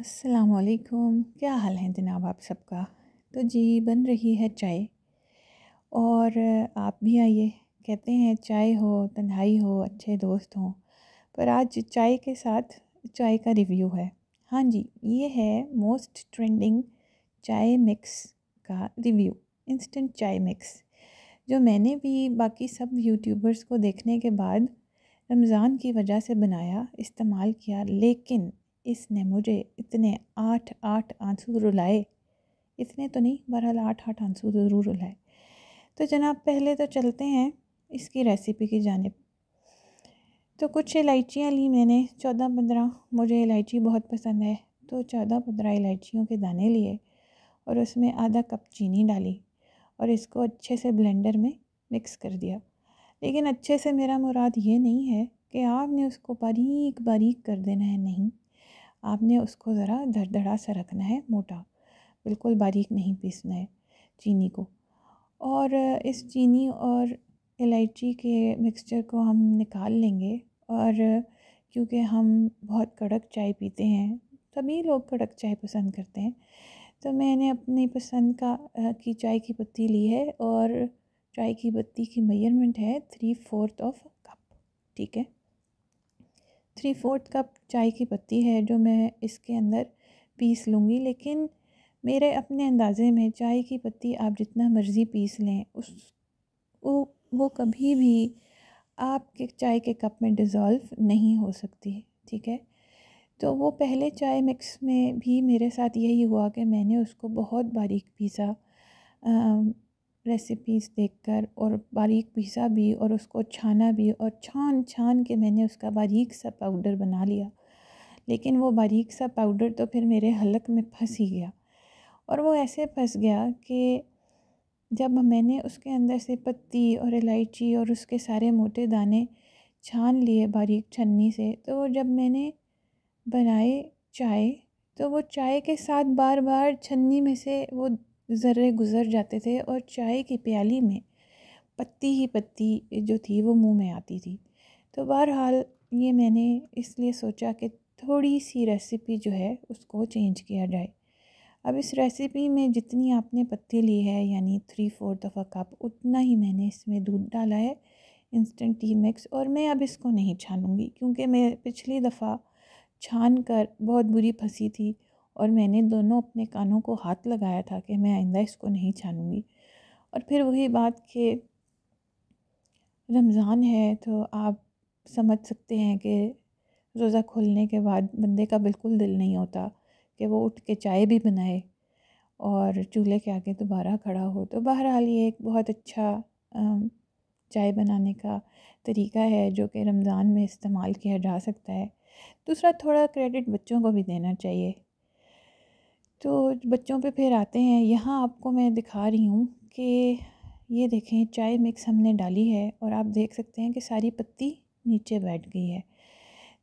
असलकुम क्या हाल है जनाब आप सबका तो जी बन रही है चाय और आप भी आइए कहते हैं चाय हो तन्हाई हो अच्छे दोस्त हों पर आज चाय के साथ चाय का रिव्यू है हाँ जी ये है मोस्ट ट्रेंडिंग चाय मिक्स का रिव्यू इंस्टेंट चाय मिक्स जो मैंने भी बाकी सब यूट्यूबर्स को देखने के बाद रमज़ान की वजह से बनाया इस्तेमाल किया लेकिन इसने मुझे इतने आठ आठ आंसू रुलाए इतने तो नहीं बहरहाल आठ आठ आंसू तो ज़रूर रुलाए तो जनाब पहले तो चलते हैं इसकी रेसिपी की जानब तो कुछ इलायचियाँ ली मैंने चौदह पंद्रह मुझे इलायची बहुत पसंद है तो चौदह पंद्रह इलायचियों के दाने लिए और उसमें आधा कप चीनी डाली और इसको अच्छे से ब्लेंडर में मिक्स कर दिया लेकिन अच्छे से मेरा मुराद ये नहीं है कि आपने उसको बारीक बारीक कर देना है नहीं आपने उसको ज़रा धड़धड़ा सा रखना है मोटा बिल्कुल बारीक नहीं पीसना है चीनी को और इस चीनी और इलायची के मिक्सचर को हम निकाल लेंगे और क्योंकि हम बहुत कड़क चाय पीते हैं सभी लोग कड़क चाय पसंद करते हैं तो मैंने अपनी पसंद का की चाय की पत्ती ली है और चाय की पत्ती की मेजरमेंट है थ्री फोर्थ ऑफ कप ठीक है थ्री फोर्थ कप चाय की पत्ती है जो मैं इसके अंदर पीस लूँगी लेकिन मेरे अपने अंदाज़े में चाय की पत्ती आप जितना मर्ज़ी पीस लें उस वो वो कभी भी आपके चाय के कप में डिज़ोल्व नहीं हो सकती ठीक है तो वो पहले चाय मिक्स में भी मेरे साथ यही हुआ कि मैंने उसको बहुत बारीक पीसा रेसिपीज़ देखकर और बारीक पीसा भी और उसको छाना भी और छान छान के मैंने उसका बारीक सा पाउडर बना लिया लेकिन वो बारीक सा पाउडर तो फिर मेरे हलक में फंस ही गया और वो ऐसे फंस गया कि जब मैंने उसके अंदर से पत्ती और इलायची और उसके सारे मोटे दाने छान लिए बारीक छन्नी से तो वो जब मैंने बनाए चाय तो वो चाय के साथ बार बार छन्नी में से वो ज़र्रे गुज़र जाते थे और चाय की प्याली में पत्ती ही पत्ती जो थी वो मुंह में आती थी तो बहरहाल ये मैंने इसलिए सोचा कि थोड़ी सी रेसिपी जो है उसको चेंज किया जाए अब इस रेसिपी में जितनी आपने पत्ती ली है यानी थ्री फोर दफ़ा कप उतना ही मैंने इसमें दूध डाला है इंस्टेंट टी मिक्स और मैं अब इसको नहीं छानूंगी क्योंकि मैं पिछली दफ़ा छान कर बहुत बुरी फंसी थी और मैंने दोनों अपने कानों को हाथ लगाया था कि मैं आइंदा इसको नहीं छानूंगी और फिर वही बात कि रमज़ान है तो आप समझ सकते हैं कि रोज़ा खोलने के बाद बंदे का बिल्कुल दिल नहीं होता कि वो उठ के चाय भी बनाए और चूल्हे के आगे दोबारा खड़ा हो तो बहरहाल ये एक बहुत अच्छा चाय बनाने का तरीका है जो कि रमज़ान में इस्तेमाल किया जा सकता है दूसरा थोड़ा क्रेडिट बच्चों को भी देना चाहिए तो बच्चों पे फिर आते हैं यहाँ आपको मैं दिखा रही हूँ कि ये देखें चाय मिक्स हमने डाली है और आप देख सकते हैं कि सारी पत्ती नीचे बैठ गई है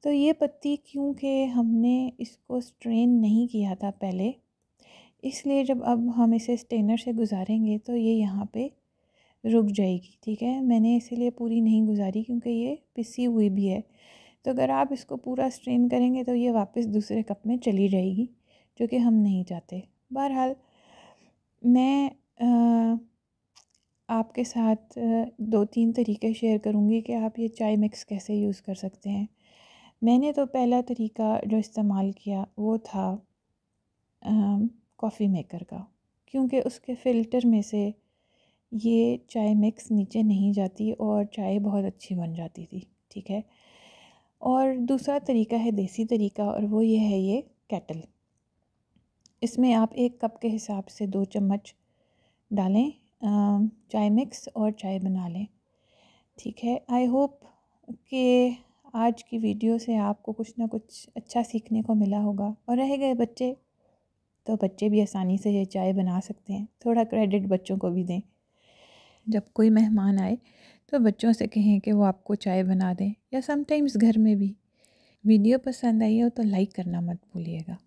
तो ये पत्ती क्योंकि हमने इसको स्ट्रेन नहीं किया था पहले इसलिए जब अब हम इसे स्टेनर से गुजारेंगे तो ये यहाँ पे रुक जाएगी ठीक है मैंने इसीलिए पूरी नहीं गुजारी क्योंकि ये पिसी हुई भी है तो अगर आप इसको पूरा स्ट्रेन करेंगे तो ये वापस दूसरे कप में चली जाएगी जो कि हम नहीं चाहते बहरहाल मैं आपके साथ दो तीन तरीके शेयर करूँगी कि आप ये चाय मिक्स कैसे यूज़ कर सकते हैं मैंने तो पहला तरीका जो इस्तेमाल किया वो था कॉफ़ी मेकर का क्योंकि उसके फ़िल्टर में से ये चाय मिक्स नीचे नहीं जाती और चाय बहुत अच्छी बन जाती थी ठीक है और दूसरा तरीका है देसी तरीका और वो ये है ये कैटल इसमें आप एक कप के हिसाब से दो चम्मच डालें चाय मिक्स और चाय बना लें ठीक है आई होप कि आज की वीडियो से आपको कुछ ना कुछ अच्छा सीखने को मिला होगा और रह गए बच्चे तो बच्चे भी आसानी से ये चाय बना सकते हैं थोड़ा क्रेडिट बच्चों को भी दें जब कोई मेहमान आए तो बच्चों से कहें कि वो आपको चाय बना दें या समटाइम्स घर में भी वीडियो पसंद आई हो तो लाइक करना मत भूलिएगा